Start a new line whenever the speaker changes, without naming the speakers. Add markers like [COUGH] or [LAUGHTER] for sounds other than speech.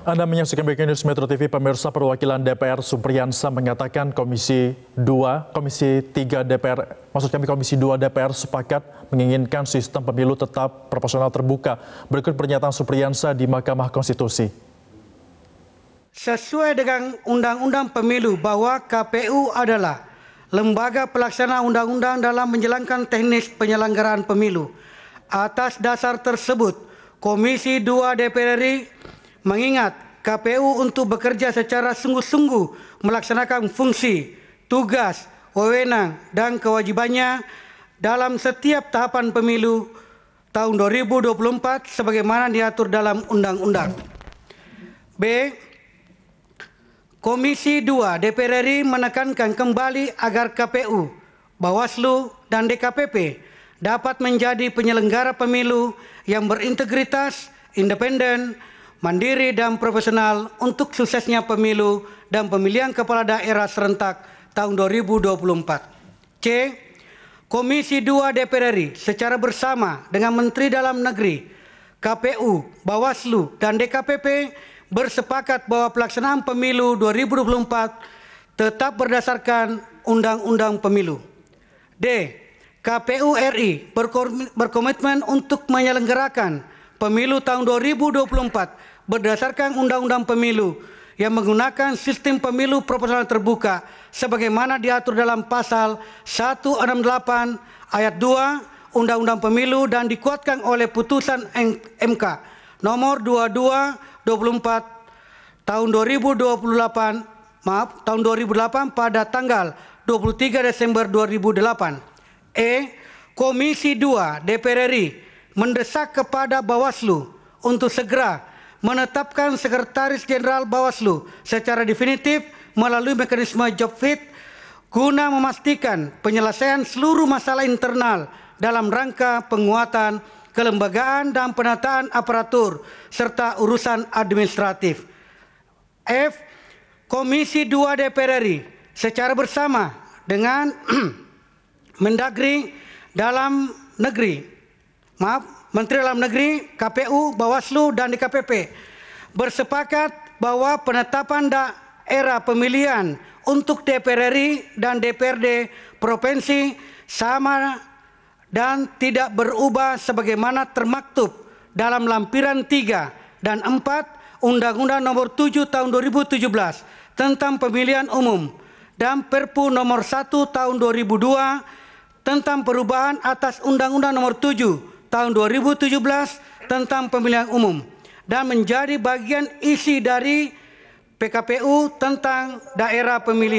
Anda menyaksikan Breaking News Metro TV, pemirsa perwakilan DPR Supriyansa mengatakan Komisi 2, Komisi 3 DPR, maksud kami Komisi 2 DPR sepakat menginginkan sistem pemilu tetap proporsional terbuka. Berikut pernyataan Supriyansa di Mahkamah Konstitusi. Sesuai dengan Undang-Undang Pemilu bahwa KPU adalah lembaga pelaksana undang-undang dalam menjalankan teknis penyelenggaraan pemilu. Atas dasar tersebut, Komisi 2 DPR RI Mengingat KPU untuk bekerja secara sungguh-sungguh melaksanakan fungsi, tugas, wewenang, dan kewajibannya dalam setiap tahapan pemilu tahun 2024 sebagaimana diatur dalam undang-undang. B. Komisi 2 DPR RI menekankan kembali agar KPU, Bawaslu, dan DKPP dapat menjadi penyelenggara pemilu yang berintegritas, independen, mandiri dan profesional untuk suksesnya pemilu dan pemilihan kepala daerah serentak tahun 2024. C. Komisi 2 DPR RI secara bersama dengan Menteri Dalam Negeri, KPU, Bawaslu, dan DKPP bersepakat bahwa pelaksanaan pemilu 2024 tetap berdasarkan Undang-Undang Pemilu. D. KPU RI berkomitmen untuk menyelenggarakan pemilu tahun 2024 berdasarkan Undang-Undang Pemilu yang menggunakan sistem pemilu proporsional terbuka sebagaimana diatur dalam pasal 168 ayat 2 Undang-Undang Pemilu dan dikuatkan oleh putusan MK nomor 22 24 tahun 2028 maaf tahun 2008 pada tanggal 23 Desember 2008 E Komisi 2 DPR RI mendesak kepada Bawaslu untuk segera menetapkan Sekretaris Jenderal Bawaslu secara definitif melalui mekanisme job fit guna memastikan penyelesaian seluruh masalah internal dalam rangka penguatan kelembagaan dan penataan aparatur serta urusan administratif. F. Komisi 2 DPR RI secara bersama dengan [CLEARS THROAT] Mendagri dalam negeri, maaf, Menteri Dalam Negeri, KPU, Bawaslu, dan DKPP bersepakat bahwa penetapan daerah pemilihan untuk DPR RI dan DPRD provinsi sama dan tidak berubah sebagaimana termaktub dalam lampiran 3 dan 4 Undang-Undang Nomor 7 Tahun 2017 tentang Pemilihan Umum dan Perpu Nomor 1 Tahun 2002 tentang perubahan atas Undang-Undang Nomor 7 tahun 2017 tentang pemilihan umum dan menjadi bagian isi dari PKPU tentang daerah pemilihan